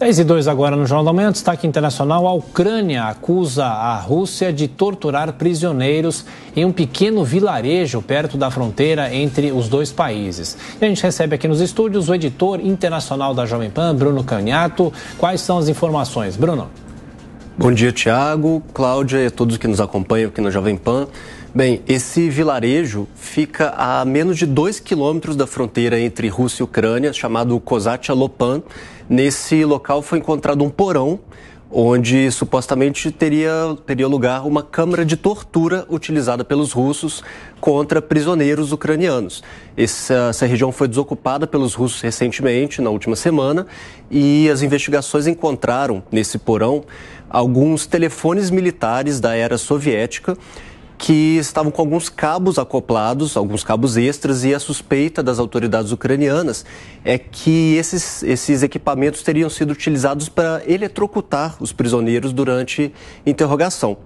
10 e 2 agora no Jornal da Manhã, destaque internacional. A Ucrânia acusa a Rússia de torturar prisioneiros em um pequeno vilarejo perto da fronteira entre os dois países. E a gente recebe aqui nos estúdios o editor internacional da Jovem Pan, Bruno Canhato. Quais são as informações, Bruno? Bom dia, Tiago, Cláudia e a todos que nos acompanham aqui na Jovem Pan. Bem, esse vilarejo fica a menos de 2 quilômetros da fronteira entre Rússia e Ucrânia, chamado Kozatia Lopan Nesse local foi encontrado um porão onde supostamente teria, teria lugar uma câmara de tortura utilizada pelos russos contra prisioneiros ucranianos. Essa, essa, região foi desocupada pelos russos recentemente, na última semana, e as investigações encontraram nesse porão alguns telefones militares da era soviética que estavam com alguns cabos acoplados, alguns cabos extras, e a suspeita das autoridades ucranianas é que esses, esses equipamentos teriam sido utilizados para eletrocutar os prisioneiros durante interrogação.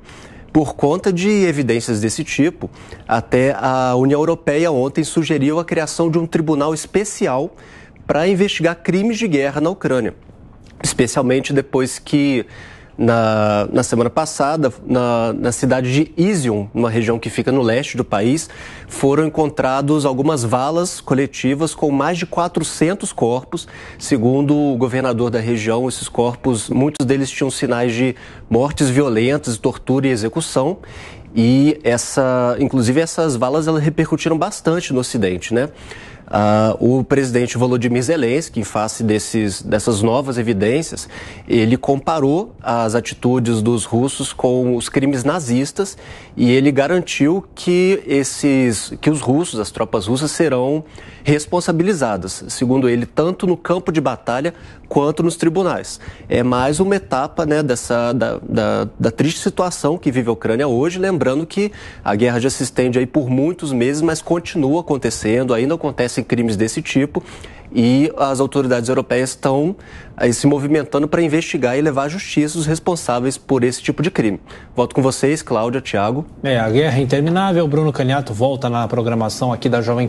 Por conta de evidências desse tipo, até a União Europeia ontem sugeriu a criação de um tribunal especial para investigar crimes de guerra na Ucrânia, especialmente depois que na, na semana passada, na, na cidade de Izium, uma região que fica no leste do país, foram encontrados algumas valas coletivas com mais de 400 corpos. Segundo o governador da região, esses corpos, muitos deles tinham sinais de mortes violentas, tortura e execução. E essa, inclusive essas valas, elas repercutiram bastante no Ocidente, né? Uh, o presidente Volodymyr Zelensky, em face desses, dessas novas evidências, ele comparou as atitudes dos russos com os crimes nazistas e ele garantiu que, esses, que os russos, as tropas russas, serão responsabilizadas, segundo ele, tanto no campo de batalha quanto nos tribunais. É mais uma etapa né, dessa, da, da, da triste situação que vive a Ucrânia hoje, lembrando que a guerra já se estende aí por muitos meses, mas continua acontecendo, ainda acontece em crimes desse tipo e as autoridades europeias estão aí, eh, se movimentando para investigar e levar à justiça os responsáveis por esse tipo de crime. Volto com vocês, Cláudia, Tiago. É, a guerra é interminável. Bruno Caniato volta na programação aqui da Jovem